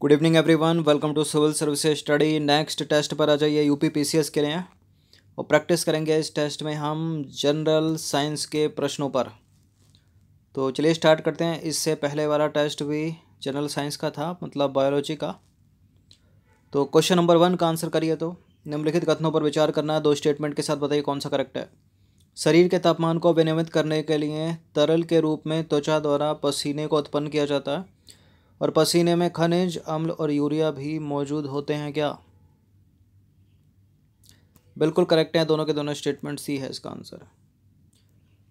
good evening everyone welcome to civil service study next test पर आ जाइए UP PCS के लिए और प्रैक्टिस करेंगे इस टेस्ट में हम जनरल साइंस के प्रश्नों पर तो चलिए स्टार्ट करते हैं इससे पहले वाला टेस्ट भी जनरल साइंस का था मतलब बायोलॉजी का तो क्वेश्चन नंबर वन का आंसर करिए तो निम्नलिखित कथनों पर विचार करना है दो स्टेटमेंट के साथ बताइए कौन सा करेक्ट है शरीर के तापमान को विनियमित करने के लिए तरल के रूप में त्वचा द्वारा पसीने को उत्पन्न किया जाता है और पसीने में खनिज अम्ल और यूरिया भी मौजूद होते हैं क्या बिल्कुल करेक्ट हैं दोनों के दोनों स्टेटमेंट सी है इसका आंसर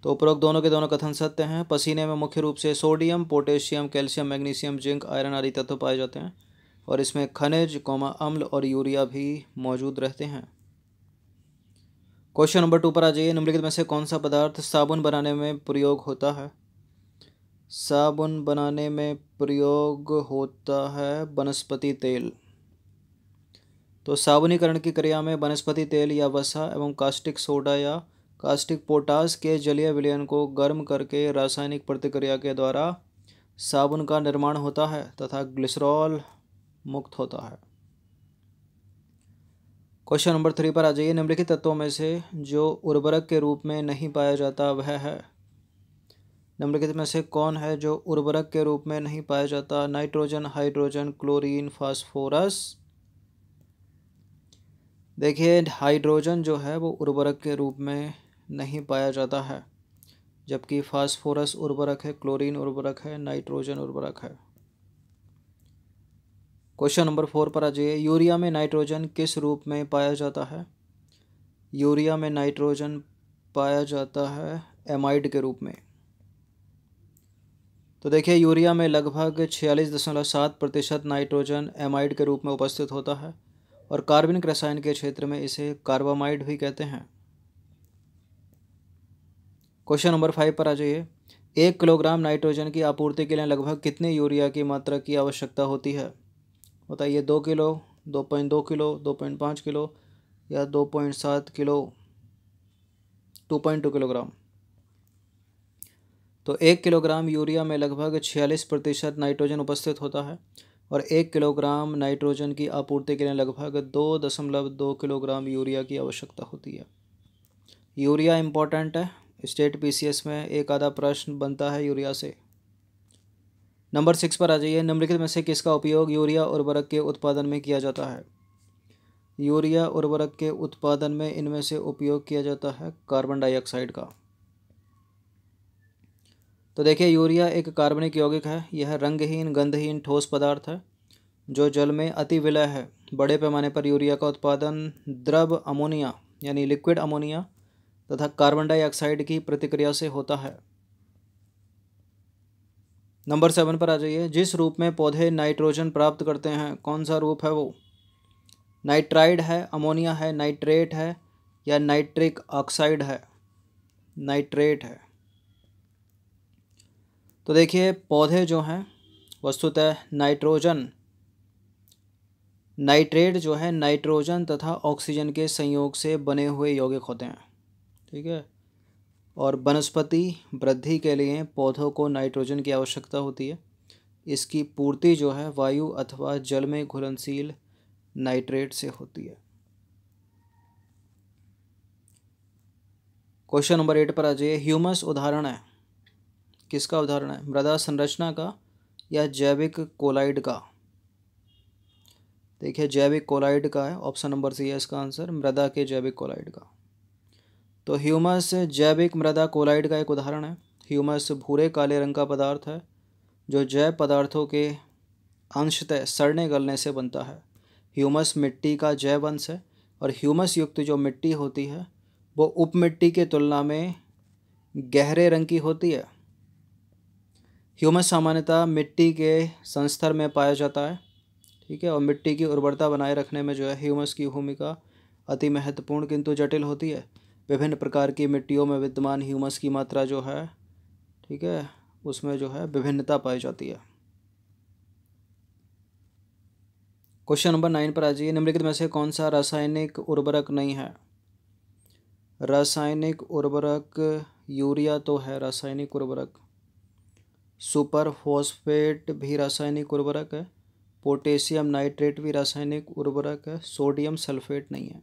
तो उपरोक्त दोनों के दोनों कथन सत्य हैं पसीने में मुख्य रूप से sodium potassium calcium magnesium zinc iron आदि तत्व पाए जाते हैं और इसमें खनिज कोमा अम्ल और यूरिया भी मौजूद रहते हैं क्वेश्चन नंबर टू पर आ जाइए निम्नलिखित में से कौन सा पदार्थ साबुन बनाने में प्रयोग होता है साबुन बनाने में प्रयोग होता है वनस्पति तेल तो साबुनीकरण की क्रिया में वनस्पति तेल या वसा एवं कास्टिक सोडा या कास्टिक पोटास के जलीय विलयन को गर्म करके रासायनिक प्रतिक्रिया के द्वारा साबुन का निर्माण होता है तथा ग्लिसरॉल मुक्त होता है क्वेश्चन नंबर थ्री पर आ जाइए निम्नलिखित तत्वों में से जो उर्वरक के रूप में नहीं पाया जाता वह है निम्नलिखित में से कौन है जो उर्वरक के रूप में नहीं पाया जाता नाइट्रोजन हाइड्रोजन क्लोरीन फास्फोरस देखिए हाइड्रोजन जो है वो उर्वरक के रूप में नहीं पाया जाता है जबकि फास्फोरस उर्वरक है क्लोरीन उर्वरक है नाइट्रोजन उर्वरक है क्वेश्चन नंबर फोर पर आ जाइए यूरिया में नाइट्रोजन किस रूप में पाया जाता है यूरिया में नाइट्रोजन पाया जाता है एमाइड के रूप में तो देखिए यूरिया में लगभग छियालीस दशमलव सात प्रतिशत नाइट्रोजन एमाइड के रूप में उपस्थित होता है और कार्बनिक रसायन के क्षेत्र में इसे कार्बामाइड भी कहते हैं क्वेश्चन नंबर फाइव पर आ जाइए एक किलोग्राम नाइट्रोजन की आपूर्ति के लिए लगभग कितनी यूरिया की मात्रा की आवश्यकता होती है बताइए दो किलो दो पॉइंट दो किलो दो पॉइंट पाँच किलो या दो पॉइंट सात kilo two point two kilogram तो एक किलोग्राम यूरिया में लगभग छियालीस प्रतिशत नाइट्रोजन उपस्थित होता है और एक किलोग्राम नाइट्रोजन की आपूर्ति के लिए लगभग दो दशमलव दो किलोग्राम यूरिया की आवश्यकता होती है यूरिया इम्पॉर्टेंट है स्टेट पीसीएस में एक आधा प्रश्न बनता है यूरिया से नंबर सिक्स पर आ जाइए निम्नलिखित में से किसका उपयोग यूरिया उर्वरक के उत्पादन में किया जाता है यूरिया उर्वरक के उत्पादन में इनमें से उपयोग किया जाता है कार्बन डाइऑक्साइड का तो देखिए यूरिया एक कार्बनिक यौगिक है यह रंगहीन गंधहीन ठोस पदार्थ है जो जल में अति विलय है बड़े पैमाने पर यूरिया का उत्पादन द्रव अमोनिया यानी लिक्विड अमोनिया तथा कार्बन डाइऑक्साइड की प्रतिक्रिया से होता है नंबर सेवन पर आ जाइए जिस रूप में पौधे नाइट्रोजन प्राप्त करते हैं कौन सा रूप है वो नाइट्राइड है अमोनिया है नाइट्रेट है या नाइट्रिक ऑक्साइड है नाइट्रेट है तो देखिए पौधे जो हैं वस्तुतः नाइट्रोजन नाइट्रेट जो है नाइट्रोजन तथा ऑक्सीजन के संयोग से बने हुए यौगिक होते हैं ठीक है और वनस्पति वृद्धि के लिए पौधों को नाइट्रोजन की आवश्यकता होती है इसकी पूर्ति जो है वायु अथवा जल में घुलनशील नाइट्रेट से होती है क्वेश्चन नंबर एट पर आ जाइए ह्यूमस उदाहरण है किसका उदाहरण है मृदा संरचना का या जैविक कोलाइड का देखिए जैविक कोलाइड का है ऑप्शन नंबर सी है इसका आंसर मृदा के जैविक कोलाइड का तो ह्यूमस जैविक मृदा कोलाइड का एक उदाहरण है ह्यूमस भूरे काले रंग का पदार्थ है जो जैव पदार्थों के अंशतः सड़ने गलने से बनता है ह्यूमस मिट्टी का जैव अंश है और ह्यूमस युक्त जो मिट्टी होती है वो उप मिट्टी के तुलना में गहरे रंग की होती है ह्यूमस सामान्यतः मिट्टी के संस्तर में पाया जाता है ठीक है और मिट्टी की उर्वरता बनाए रखने में जो है ह्यूमस की भूमिका अति महत्वपूर्ण किंतु जटिल होती है विभिन्न प्रकार की मिट्टियों में विद्यमान ह्यूमस की मात्रा जो है ठीक है उसमें जो है विभिन्नता पाई जाती है क्वेश्चन नंबर नाइन पर आ जाइए निम्नलिखित में से कौन सा रासायनिक उर्वरक नहीं है रासायनिक उर्वरक यूरिया तो है रासायनिक उर्वरक सुपर फॉस्फेट भी रासायनिक उर्वरक है पोटेशियम नाइट्रेट भी रासायनिक उर्वरक है सोडियम सल्फेट नहीं है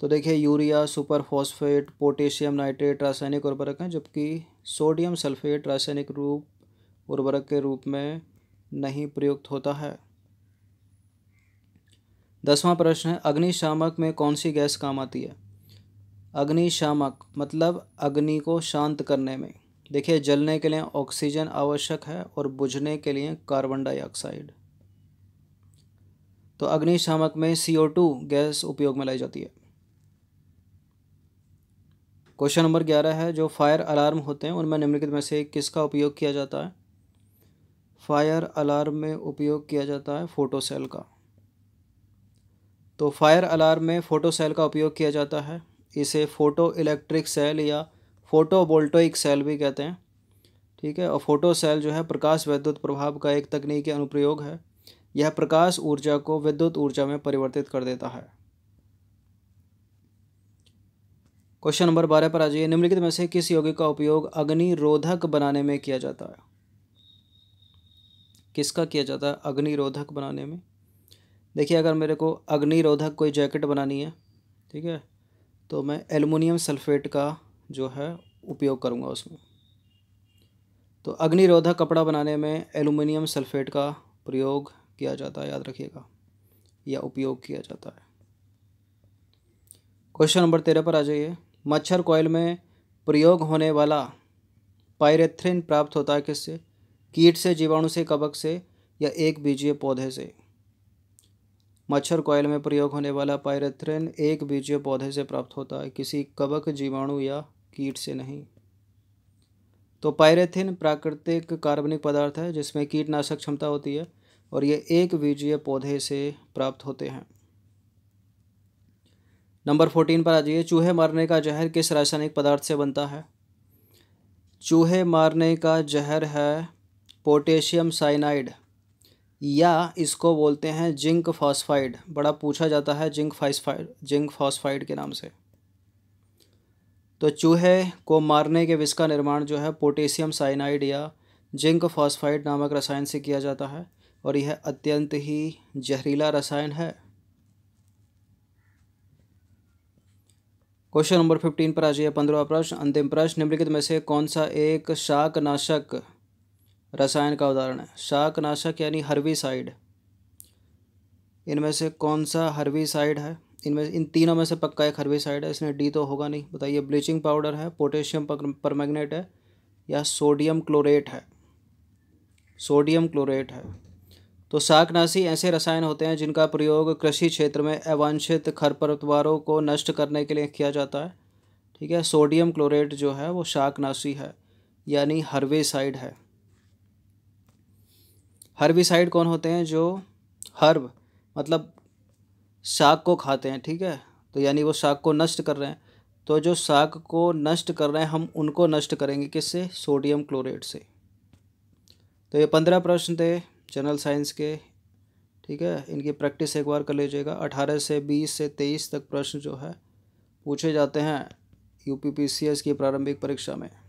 तो देखिए urea super phosphate potassium nitrate रासायनिक उर्वरक हैं जबकि सोडियम सल्फेट रासायनिक रूप उर्वरक के रूप में नहीं प्रयुक्त होता है दसवां प्रश्न है अग्निशामक में कौन सी गैस काम आती है अग्निशामक मतलब अग्नि को शांत करने में देखिए जलने के लिए ऑक्सीजन आवश्यक है और बुझने के लिए कार्बन डाइऑक्साइड तो अग्निशामक में सी गैस उपयोग में लाई जाती है क्वेश्चन नंबर ग्यारह है जो फायर अलार्म होते हैं उनमें निम्नलिखित में से किसका उपयोग किया जाता है फायर अलार्म में उपयोग किया जाता है फोटो सेल का तो फायर अलार्म में फोटोसेल का उपयोग किया जाता है इसे फोटो इलेक्ट्रिक सेल या फोटोवोल्टोइक सेल भी कहते हैं ठीक है और फोटो सेल जो है प्रकाश विद्युत प्रभाव का एक तकनीकी अनुप्रयोग है यह प्रकाश ऊर्जा को विद्युत ऊर्जा में परिवर्तित कर देता है क्वेश्चन नंबर बारह पर आ जाइए निम्नलिखित में से किस यौगिक का उपयोग अग्नि रोधक बनाने में किया जाता है किसका किया जाता है अग्निरोधक बनाने में देखिए अगर मेरे को अग्निरोधक कोई जैकेट बनानी है ठीक है तो मैं एलुमिनियम सल्फेट का जो है उपयोग करूँगा उसमें तो अग्निरोधक कपड़ा बनाने में एल्यूमिनियम सल्फेट का प्रयोग किया जाता है याद रखिएगा या उपयोग किया जाता है क्वेश्चन नंबर तेरह पर आ जाइए मच्छर कोयल में प्रयोग होने वाला पायरेथ्रिन प्राप्त होता है किससे कीट से जीवाणु से कबक से या एक बीजीय पौधे से मच्छर कोयल में प्रयोग होने वाला पायरेथ्रिन एक बीजीय पौधे से प्राप्त होता है किसी कबक जीवाणु या कीट से नहीं तो पायरेथिन प्राकृतिक कार्बनिक पदार्थ है जिसमें कीटनाशक क्षमता होती है और ये एक बीजीय पौधे से प्राप्त होते हैं नंबर फोर्टीन पर आ जाइए चूहे मारने का जहर किस रासायनिक पदार्थ से बनता है चूहे मारने का जहर है पोटेशियम साइनाइड या इसको बोलते हैं जिंक फॉस्फाइड बड़ा पूछा जाता है जिंक फाइस्फाइड जिंक फॉस्फाइड के नाम से तो चूहे को मारने के विष का निर्माण जो है पोटेशियम साइनाइड या जिंक फॉस्फाइड नामक रसायन से किया जाता है और यह अत्यंत ही जहरीला रसायन है क्वेश्चन नंबर फिफ्टीन पर आ जाइए पंद्रवा प्रश्न अंतिम प्रश्न निम्नलिखित में से कौन सा एक शाकनाशक रसायन का उदाहरण है शाकनाशक यानी हर्बिसाइड इनमें से कौन सा हर्बिसाइड है इनमें इन तीनों में से पक्का एक हर्बिसाइड है इसमें डी तो होगा नहीं बताइए ब्लीचिंग पाउडर है पोटेशियम परमैग्नेट है या सोडियम क्लोरेट है सोडियम क्लोरेट है तो शाकनाशी ऐसे रसायन होते हैं जिनका प्रयोग कृषि क्षेत्र में अवांछित खरपतवारों को नष्ट करने के लिए किया जाता है ठीक है सोडियम क्लोरेट जो है वो शाकनाशी है यानी साइड है हर्बिसाइड कौन होते हैं जो हर्ब मतलब साग को खाते हैं ठीक है तो यानी वो साग को नष्ट कर रहे हैं तो जो साग को नष्ट कर रहे हैं हम उनको नष्ट करेंगे किससे सोडियम क्लोरेट से तो ये पंद्रह प्रश्न थे जनरल साइंस के ठीक है इनकी प्रैक्टिस एक बार कर लीजिएगा अठारह से बीस से तेईस तक प्रश्न जो है पूछे जाते हैं यू की प्रारंभिक परीक्षा में